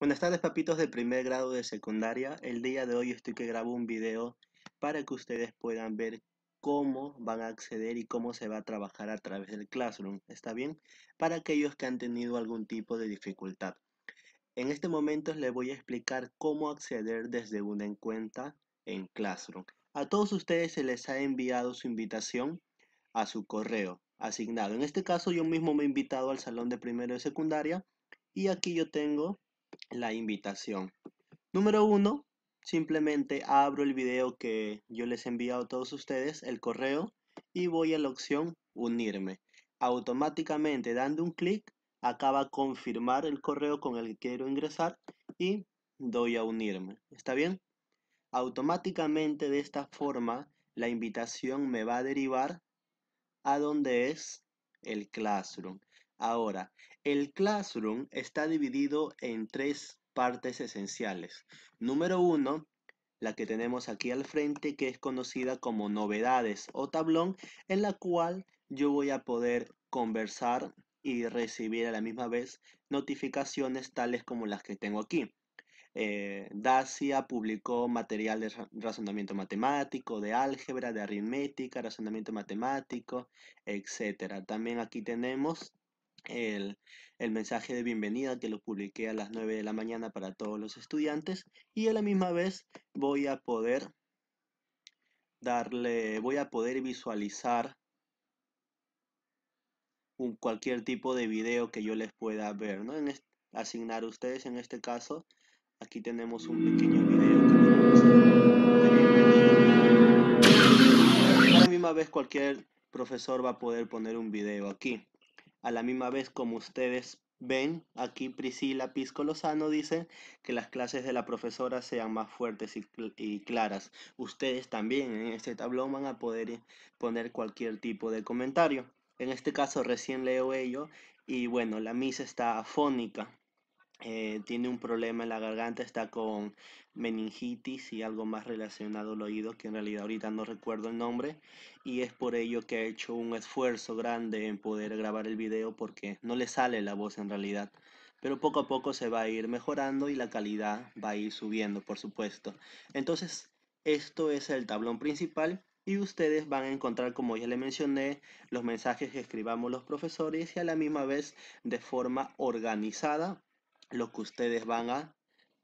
Buenas tardes papitos de primer grado de secundaria. El día de hoy estoy que grabo un video para que ustedes puedan ver cómo van a acceder y cómo se va a trabajar a través del Classroom. ¿Está bien? Para aquellos que han tenido algún tipo de dificultad. En este momento les voy a explicar cómo acceder desde una cuenta en Classroom. A todos ustedes se les ha enviado su invitación a su correo asignado. En este caso yo mismo me he invitado al salón de primero de secundaria y aquí yo tengo la invitación. Número uno, simplemente abro el video que yo les he enviado a todos ustedes, el correo, y voy a la opción unirme. Automáticamente dando un clic, acaba confirmar el correo con el que quiero ingresar y doy a unirme. ¿Está bien? Automáticamente de esta forma la invitación me va a derivar a donde es el Classroom. Ahora, el classroom está dividido en tres partes esenciales. Número uno, la que tenemos aquí al frente, que es conocida como novedades o tablón, en la cual yo voy a poder conversar y recibir a la misma vez notificaciones tales como las que tengo aquí. Eh, Dacia publicó material de razonamiento matemático, de álgebra, de aritmética, razonamiento matemático, etc. También aquí tenemos el, mensaje de bienvenida que lo publiqué a las 9 de la mañana para todos los estudiantes y a la misma vez voy a poder darle, voy a poder visualizar un, cualquier tipo de video que yo les pueda ver, ¿no? En asignar ustedes en este caso, aquí tenemos un pequeño video que A la misma vez cualquier profesor va a poder poner un video aquí a la misma vez como ustedes ven, aquí Priscila Pisco Lozano dice que las clases de la profesora sean más fuertes y, claras. Ustedes también en este tablón van a poder eh, poner cualquier tipo de comentario. En este caso recién leo ello y bueno, la misa está afónica. Eh, tiene un problema en la garganta, está con meningitis y algo más relacionado al oído, que en realidad ahorita no recuerdo el nombre, y es por ello que ha hecho un esfuerzo grande en poder grabar el video porque no le sale la voz en realidad. Pero poco a poco se va a ir mejorando y la calidad va a ir subiendo, por supuesto. Entonces, esto es el tablón principal y ustedes van a encontrar, como ya le mencioné, los mensajes que escribamos los profesores y a la misma vez de forma organizada lo que ustedes van a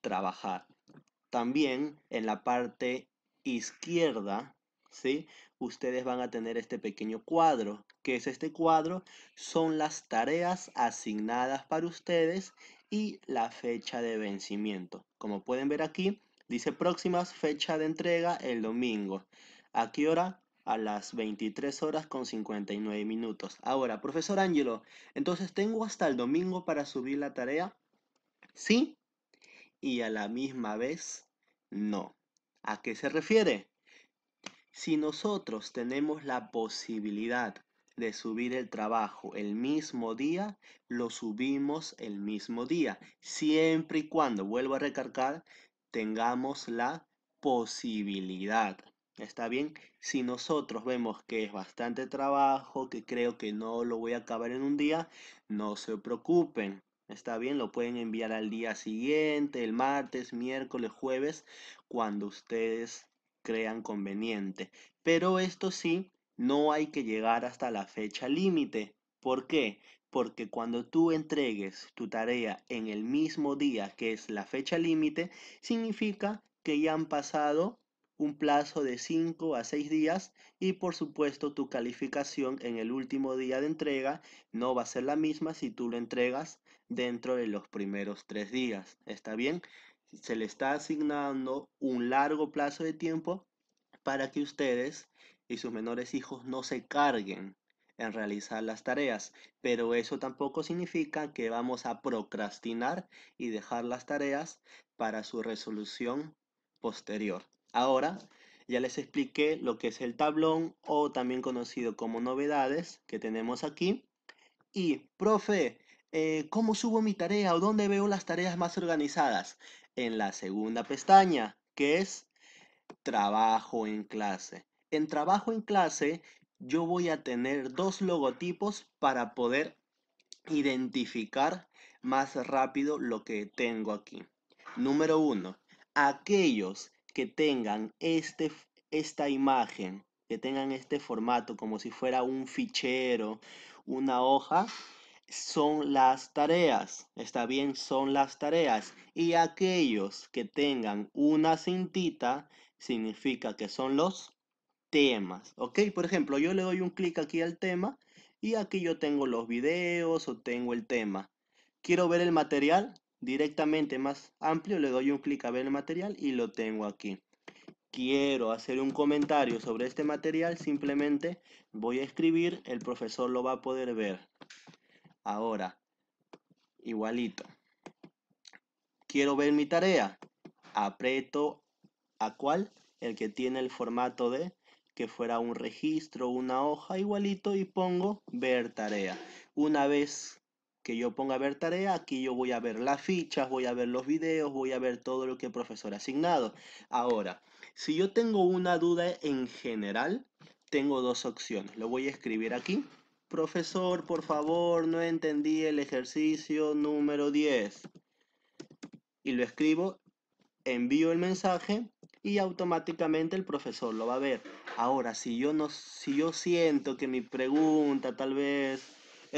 trabajar. También en la parte izquierda, ¿sí? Ustedes van a tener este pequeño cuadro. ¿Qué es este cuadro? Son las tareas asignadas para ustedes y la fecha de vencimiento. Como pueden ver aquí, dice próximas fecha de entrega el domingo. ¿A qué hora? a las 23 horas con 59 minutos. Ahora, profesor Ángelo, entonces tengo hasta el domingo para subir la tarea sí y a la misma vez no. ¿A qué se refiere? Si nosotros tenemos la posibilidad de subir el trabajo el mismo día, lo subimos el mismo día, siempre y cuando, vuelvo a recargar, tengamos la posibilidad. ¿Está bien? Si nosotros vemos que es bastante trabajo, que creo que no lo voy a acabar en un día, no se preocupen. Está bien, lo pueden enviar al día siguiente, el martes, miércoles, jueves, cuando ustedes crean conveniente. Pero esto sí, no hay que llegar hasta la fecha límite. ¿Por qué? Porque cuando tú entregues tu tarea en el mismo día que es la fecha límite, significa que ya han pasado un plazo de 5 a 6 días y por supuesto tu calificación en el último día de entrega no va a ser la misma si tú lo entregas dentro de los primeros 3 días. ¿Está bien? Se le está asignando un largo plazo de tiempo para que ustedes y sus menores hijos no se carguen en realizar las tareas, pero eso tampoco significa que vamos a procrastinar y dejar las tareas para su resolución posterior. Ahora ya les expliqué lo que es el tablón o también conocido como novedades que tenemos aquí. Y, profe, eh, ¿cómo subo mi tarea o dónde veo las tareas más organizadas? En la segunda pestaña, que es trabajo en clase. En trabajo en clase yo voy a tener dos logotipos para poder identificar más rápido lo que tengo aquí. Número uno, aquellos que tengan este, esta imagen, que tengan este formato como si fuera un fichero, una hoja, son las tareas. Está bien, son las tareas. Y aquellos que tengan una cintita, significa que son los temas. ¿Ok? Por ejemplo, yo le doy un clic aquí al tema y aquí yo tengo los videos o tengo el tema. Quiero ver el material, directamente más amplio, le doy un clic a ver el material y lo tengo aquí. Quiero hacer un comentario sobre este material, simplemente voy a escribir, el profesor lo va a poder ver. Ahora, igualito. Quiero ver mi tarea. Aprieto a cuál? El que tiene el formato de que fuera un registro, una hoja, igualito y pongo ver tarea. Una vez que yo ponga a ver tarea, aquí yo voy a ver las fichas, voy a ver los videos, voy a ver todo lo que el profesor ha asignado. Ahora, si yo tengo una duda en general, tengo dos opciones. Lo voy a escribir aquí. Profesor, por favor, no entendí el ejercicio número 10. Y lo escribo, envío el mensaje y automáticamente el profesor lo va a ver. Ahora, si yo, no, si yo siento que mi pregunta tal vez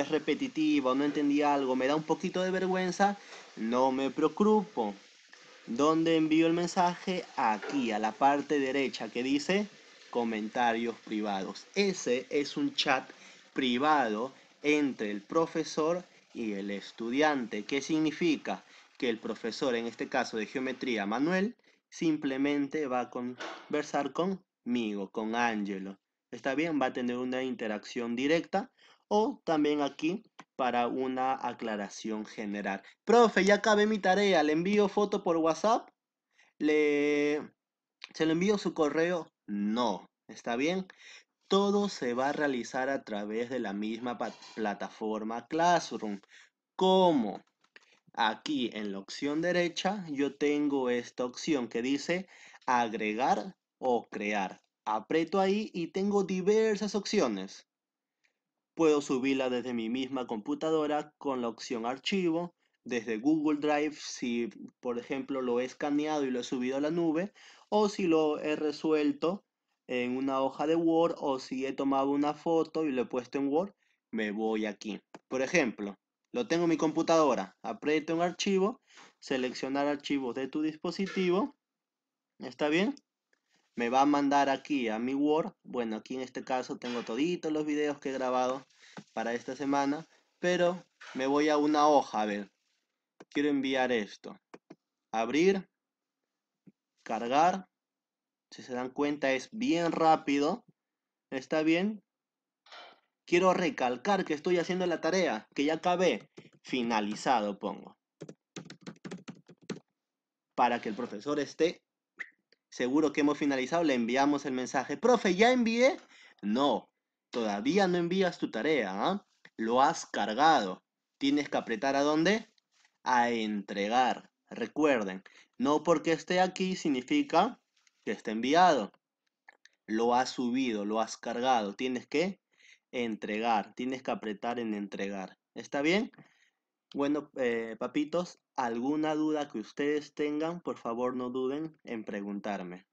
es repetitivo, no entendí algo, me da un poquito de vergüenza, no me preocupo. ¿Dónde envío el mensaje? Aquí, a la parte derecha que dice comentarios privados. Ese es un chat privado entre el profesor y el estudiante. ¿Qué significa? Que el profesor, en este caso de geometría, Manuel, simplemente va a conversar conmigo, con Angelo. ¿Está bien? Va a tener una interacción directa o también aquí para una aclaración general. Profe, ya acabé mi tarea, le envío foto por WhatsApp, le... se le envío su correo. No, ¿está bien? Todo se va a realizar a través de la misma plataforma Classroom. ¿Cómo? Aquí en la opción derecha yo tengo esta opción que dice agregar o crear. Apreto ahí y tengo diversas opciones. Puedo subirla desde mi misma computadora con la opción archivo, desde Google Drive si por ejemplo lo he escaneado y lo he subido a la nube, o si lo he resuelto en una hoja de Word o si he tomado una foto y lo he puesto en Word, me voy aquí. Por ejemplo, lo tengo en mi computadora, aprieto un archivo, seleccionar archivos de tu dispositivo, ¿está bien? me va a mandar aquí a mi Word. Bueno, aquí en este caso tengo toditos los videos que he grabado para esta semana. Pero me voy a una hoja, a ver. Quiero enviar esto. Abrir. Cargar. Si se dan cuenta es bien rápido. ¿Está bien? Quiero recalcar que estoy haciendo la tarea, que ya acabé. Finalizado pongo. Para que el profesor esté seguro que hemos finalizado, le enviamos el mensaje, profe, ¿ya envié? No, todavía no envías tu tarea, ¿ah? lo has cargado. Tienes que apretar a dónde? A entregar. Recuerden, no porque esté aquí significa que está enviado. Lo has subido, lo has cargado. Tienes que entregar, tienes que apretar en entregar. ¿Está bien? Bueno, eh, papitos, Alguna duda que ustedes tengan por favor no duden en preguntarme.